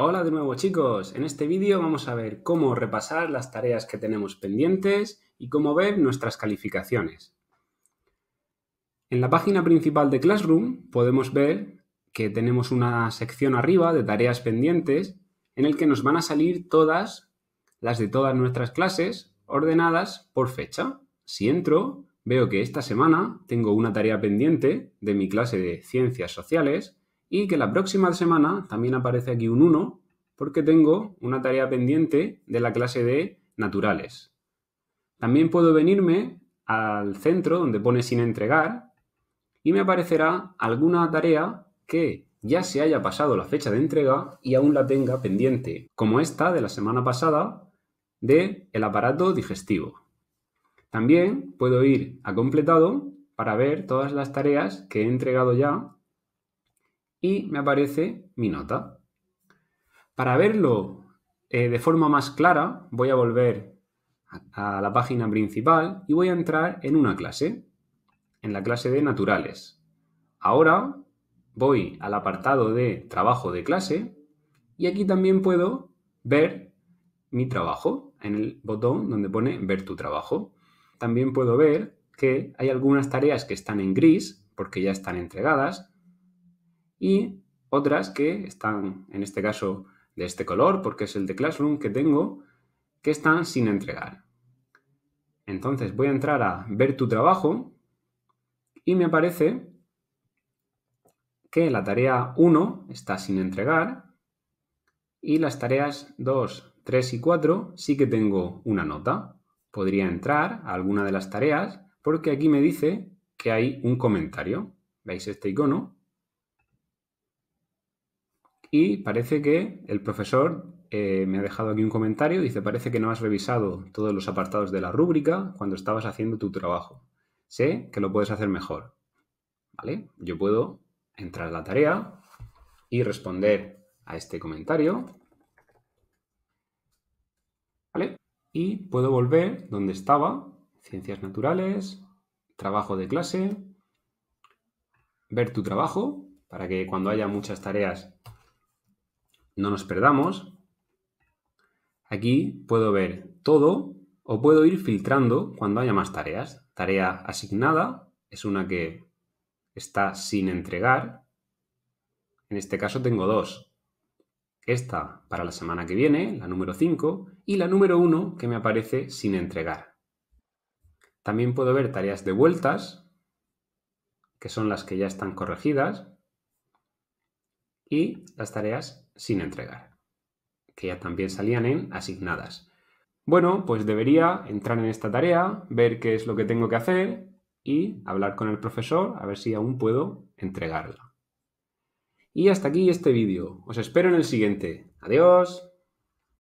Hola de nuevo chicos, en este vídeo vamos a ver cómo repasar las tareas que tenemos pendientes y cómo ver nuestras calificaciones. En la página principal de Classroom podemos ver que tenemos una sección arriba de tareas pendientes en el que nos van a salir todas las de todas nuestras clases ordenadas por fecha. Si entro, veo que esta semana tengo una tarea pendiente de mi clase de Ciencias Sociales y que la próxima semana también aparece aquí un 1 porque tengo una tarea pendiente de la clase de naturales. También puedo venirme al centro donde pone sin entregar y me aparecerá alguna tarea que ya se haya pasado la fecha de entrega y aún la tenga pendiente, como esta de la semana pasada de el aparato digestivo. También puedo ir a completado para ver todas las tareas que he entregado ya y me aparece mi nota. Para verlo eh, de forma más clara, voy a volver a la página principal y voy a entrar en una clase, en la clase de naturales. Ahora voy al apartado de trabajo de clase y aquí también puedo ver mi trabajo en el botón donde pone ver tu trabajo. También puedo ver que hay algunas tareas que están en gris porque ya están entregadas y otras que están, en este caso, de este color, porque es el de Classroom que tengo, que están sin entregar. Entonces voy a entrar a ver tu trabajo y me aparece que la tarea 1 está sin entregar y las tareas 2, 3 y 4 sí que tengo una nota. Podría entrar a alguna de las tareas porque aquí me dice que hay un comentario. ¿Veis este icono? Y parece que el profesor eh, me ha dejado aquí un comentario, dice, parece que no has revisado todos los apartados de la rúbrica cuando estabas haciendo tu trabajo. Sé que lo puedes hacer mejor. ¿Vale? Yo puedo entrar a la tarea y responder a este comentario. ¿Vale? Y puedo volver donde estaba, ciencias naturales, trabajo de clase, ver tu trabajo, para que cuando haya muchas tareas no nos perdamos. Aquí puedo ver todo o puedo ir filtrando cuando haya más tareas. Tarea asignada es una que está sin entregar. En este caso tengo dos. Esta para la semana que viene, la número 5, y la número 1 que me aparece sin entregar. También puedo ver tareas de vueltas, que son las que ya están corregidas, y las tareas sin entregar, que ya también salían en asignadas. Bueno, pues debería entrar en esta tarea, ver qué es lo que tengo que hacer y hablar con el profesor a ver si aún puedo entregarla. Y hasta aquí este vídeo. Os espero en el siguiente. Adiós.